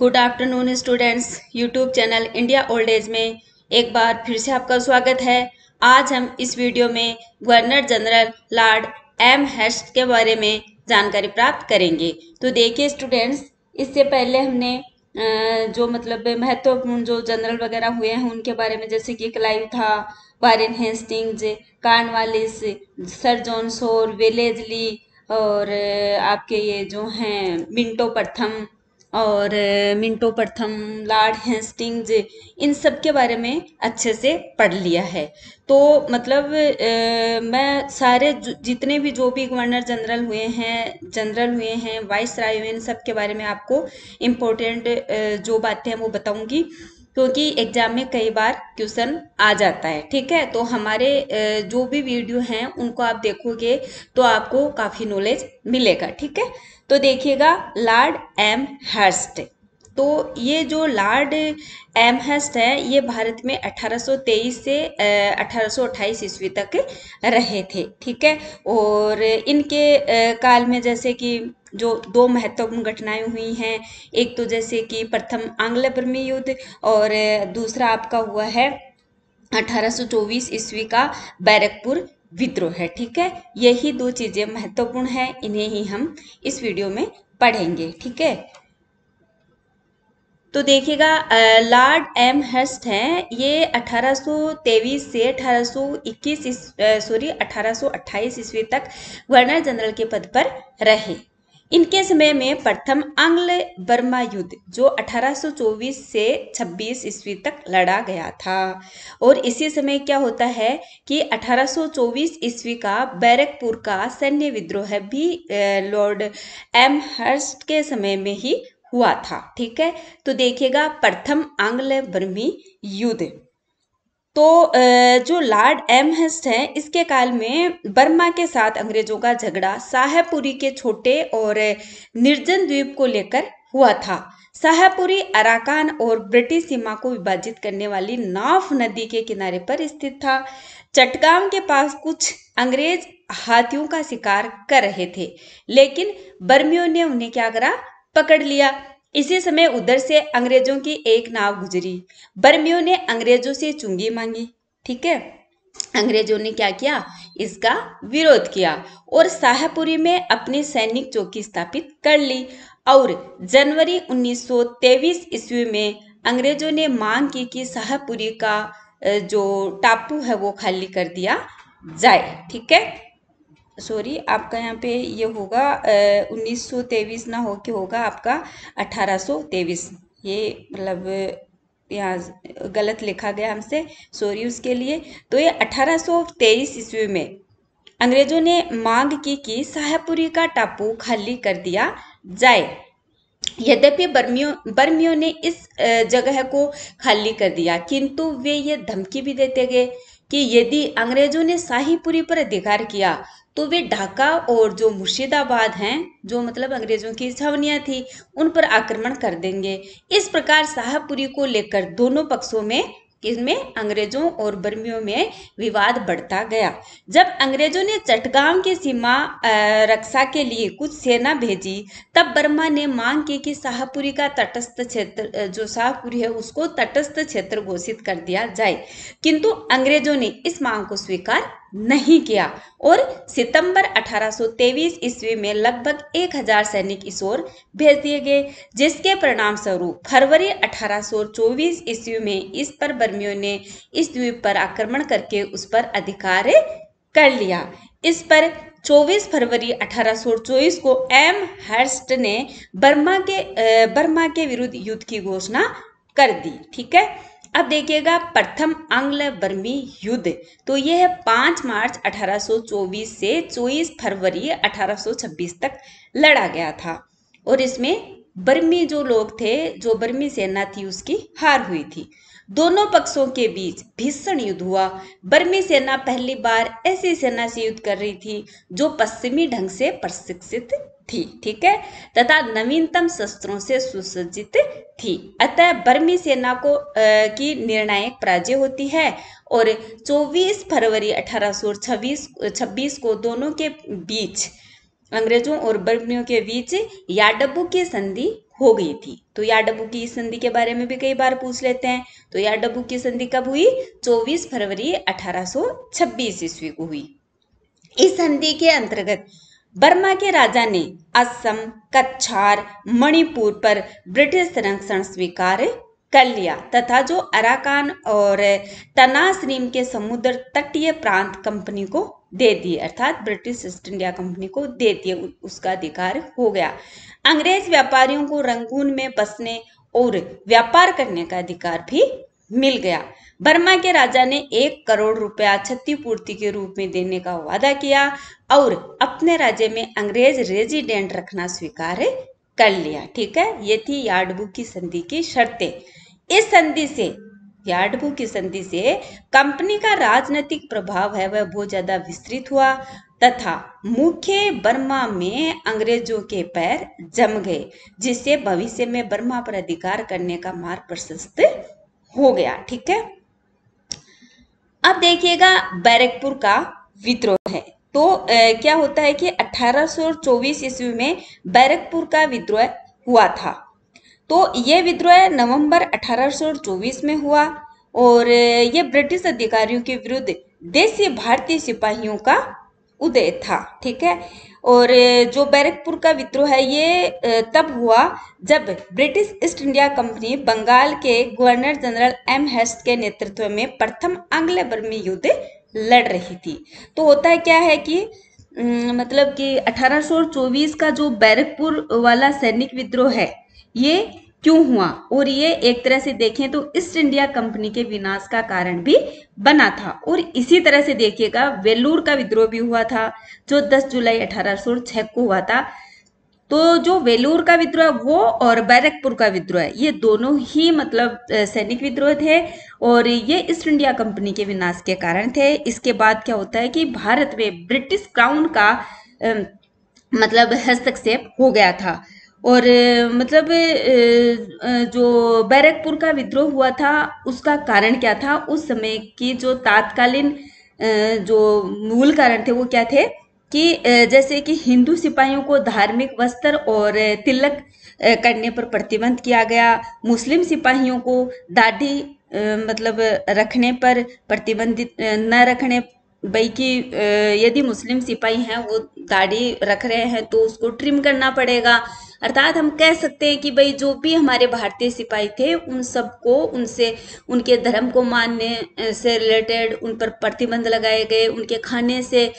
good afternoon students YouTube channel India old age में एक बार फिर से आपका स्वागत है आज हम इस वीडियो में governor general lord Amherst के बारे में जानकारी प्राप्त करेंगे तो देखिए स्टूडेंट्स इससे पहले हमने जो मतलब महत्वपूर्ण जो जनरल वगैरह हुए हैं उनके बारे में जैसे कि क्लाइव था Warren Hastings Cornwallis Sir John Shore Wellesley और आपके ये जो हैं मिंटो प्रथम और मिंटो प्रथम लॉर्ड हेस्टिंग्स इन सब के बारे में अच्छे से पढ़ लिया है तो मतलब ए, मैं सारे जितने भी जो भी गवर्नर जनरल हुए हैं जनरल हुए हैं वाइस राय हुए इन सब के बारे में आपको इम्पोर्टेंट जो बातें हैं वो बताऊंगी क्योंकि एग्जाम में कई बार क्वेश्चन आ जाता है ठीक है तो हमारे जो भी वीडियो हैं उनको आप देखोगे तो आपको काफ़ी नॉलेज मिलेगा ठीक है तो देखिएगा लार्ड एम हर्स्ट तो ये जो लॉर्ड एमहस्ट है ये भारत में 1823 से अठारह ईस्वी तक रहे थे ठीक है और इनके काल में जैसे कि जो दो महत्वपूर्ण घटनाएं हुई हैं एक तो जैसे कि प्रथम आंग्ल बर्मी युद्ध और दूसरा आपका हुआ है 1824 ईस्वी का बैरकपुर विद्रोह है ठीक है यही दो चीज़ें महत्वपूर्ण हैं इन्हें ही हम इस वीडियो में पढ़ेंगे ठीक है तो देखिएगा लॉर्ड एम हर्स्ट हैं ये 1823 से 1821 सॉरी 1828 ईस्वी तक गवर्नर जनरल के पद पर रहे इनके समय में प्रथम आंग्ल बर्मा युद्ध जो 1824 से 26 ईस्वी तक लड़ा गया था और इसी समय क्या होता है कि 1824 ईस्वी का बैरकपुर का सैन्य विद्रोह भी लॉर्ड एम हर्स्ट के समय में ही हुआ था ठीक है तो देखिएगा प्रथम आंग्ल बर्मी युद्ध तो जो लॉर्ड एम हस्ट हैं इसके काल में बर्मा के साथ अंग्रेजों का झगड़ा साहेबपुरी के छोटे और निर्जन द्वीप को लेकर हुआ था साहेबपुरी अराकान और ब्रिटिश सीमा को विभाजित करने वाली नाफ नदी के किनारे पर स्थित था चटगांव के पास कुछ अंग्रेज हाथियों का शिकार कर रहे थे लेकिन बर्मियों ने उन्हें क्या करा पकड़ लिया इसी समय उधर से अंग्रेजों की एक नाव गुजरी बर्मियों ने अंग्रेजों से चुंगी मांगी ठीक है अंग्रेजों ने क्या किया इसका विरोध किया और शाहपुरी में अपनी सैनिक चौकी स्थापित कर ली और जनवरी 1923 ईस्वी में अंग्रेजों ने मांग की कि शाहपुरी का जो टापू है वो खाली कर दिया जाए ठीक है सॉरी आपका यहाँ पे ये यह होगा उन्नीस सौ तेईस ना होगा आपका अठारह ये मतलब यहाँ गलत लिखा गया हमसे सॉरी उसके लिए तो ये अठारह तेईस ईस्वी में अंग्रेजों ने मांग की कि शाहपुरी का टापू खाली कर दिया जाए यद्यपि बर्मियों बर्मियों ने इस जगह को खाली कर दिया किंतु वे ये धमकी भी देते गए कि यदि अंग्रेजों ने शाहीपुरी पर अधिकार किया तो वे ढाका और जो मुर्शिदाबाद हैं जो मतलब अंग्रेज़ों की छवनियाँ थी उन पर आक्रमण कर देंगे इस प्रकार शाहपुरी को लेकर दोनों पक्षों में इसमें अंग्रेजों और बर्मियों में विवाद बढ़ता गया जब अंग्रेजों ने चटगांव की सीमा रक्षा के लिए कुछ सेना भेजी तब बर्मा ने मांग की कि शाहपुरी का तटस्थ क्षेत्र जो शाहपुरी है उसको तटस्थ क्षेत्र घोषित कर दिया जाए किंतु अंग्रेजों ने इस मांग को स्वीकार नहीं किया और सितंबर 1823 ईस्वी में लगभग 1000 सैनिक इस ओर भेज दिए गए जिसके परिणाम स्वरूप फरवरी 1824 ईस्वी में इस पर बर्मियों ने इस द्वीप पर आक्रमण करके उस पर अधिकार कर लिया इस पर 24 फरवरी 1824 को एम हर्स्ट ने बर्मा के बर्मा के विरुद्ध युद्ध की घोषणा कर दी ठीक है अब देखिएगा प्रथम आंग्ल बर्मी युद्ध तो यह है पाँच मार्च 1824 से 24 फरवरी 1826 तक लड़ा गया था और इसमें बर्मी जो लोग थे जो बर्मी सेना थी उसकी हार हुई थी दोनों पक्षों के बीच भीषण युद्ध हुआ बर्मी सेना पहली बार ऐसी सेना से युद्ध कर रही थी जो पश्चिमी ढंग से प्रशिक्षित थी ठीक है तथा नवीनतम शस्त्रों से सुसज्जित थी अतः बर्मी सेना को आ, की निर्णायक पराजय होती है और 24 फरवरी 1826 26 को दोनों के बीच अंग्रेजों और बर्मियों के बीच याडब्बू की संधि हो गई थी तो याडब्बू की संधि के बारे में भी कई बार पूछ लेते हैं तो याडब्बू की संधि कब हुई 24 फरवरी 1826 ईस्वी को हुई इस संधि के अंतर्गत बर्मा के राजा ने असम कच्छार मणिपुर पर ब्रिटिश संरक्षण स्वीकार कर लिया तथा जो अराकान और तनासरीम के समुद्र तटीय प्रांत कंपनी को दे दिए अर्थात ब्रिटिश ईस्ट इंडिया कंपनी को दे दिए उसका अधिकार हो गया अंग्रेज व्यापारियों को रंगून में बसने और व्यापार करने का अधिकार भी मिल गया बर्मा के राजा ने एक करोड़ रुपया क्षतिपूर्ति के रूप में देने का वादा किया और अपने राज्य में अंग्रेज रेजिडेंट रखना स्वीकार कर लिया ठीक है ये थी यार्डबुक की संधि की शर्तें इस संधि से यार्डबो की संधि से कंपनी का राजनीतिक प्रभाव है वह बहुत ज्यादा विस्तृत हुआ तथा मुख्य बर्मा में अंग्रेजों के पैर जम गए जिससे भविष्य में बर्मा पर अधिकार करने का मार्ग प्रशस्त हो गया ठीक है अब देखिएगा बैरकपुर का विद्रोह है तो ए, क्या होता है कि 1824 ईस्वी में बैरकपुर का विद्रोह हुआ था तो ये विद्रोह नवंबर 1824 में हुआ और ये ब्रिटिश अधिकारियों के विरुद्ध देशी भारतीय सिपाहियों का उदय था ठीक है और जो बैरकपुर का विद्रोह है ये तब हुआ जब British East India Company Bengal के गवर्नर जनरल एम हेस्ट के नेतृत्व में प्रथम आंग्ल बर्मी युद्ध लड़ रही थी तो होता है क्या है कि मतलब कि 1824 का जो बैरकपुर वाला सैनिक विद्रोह है ये क्यों हुआ और ये एक तरह से देखें तो ईस्ट इंडिया कंपनी के विनाश का कारण भी बना था और इसी तरह से देखिएगा वेलूर का विद्रोह भी हुआ था जो 10 जुलाई अठारह को हुआ था तो जो वेलूर का विद्रोह वो और बैरकपुर का विद्रोह ये दोनों ही मतलब सैनिक विद्रोह थे और ये ईस्ट इंडिया कंपनी के विनाश के कारण थे इसके बाद क्या होता है कि भारत में ब्रिटिश क्राउन का मतलब हस्तक्षेप हो गया था और मतलब जो बैरकपुर का विद्रोह हुआ था उसका कारण क्या था उस समय की जो तात्कालीन जो मूल कारण थे वो क्या थे कि जैसे कि हिंदू सिपाहियों को धार्मिक वस्त्र और तिलक करने पर प्रतिबंध किया गया मुस्लिम सिपाहियों को दाढ़ी मतलब रखने पर प्रतिबंधित न रखने बल्कि यदि मुस्लिम सिपाही हैं वो दाढ़ी रख रहे हैं तो उसको ट्रिम करना पड़ेगा अर्थात हम कह सकते हैं कि भाई जो भी हमारे भारतीय सिपाही थे उन सबको उनसे उनके धर्म को मानने से रिलेटेड उन पर प्रतिबंध लगाए गए उनके खाने से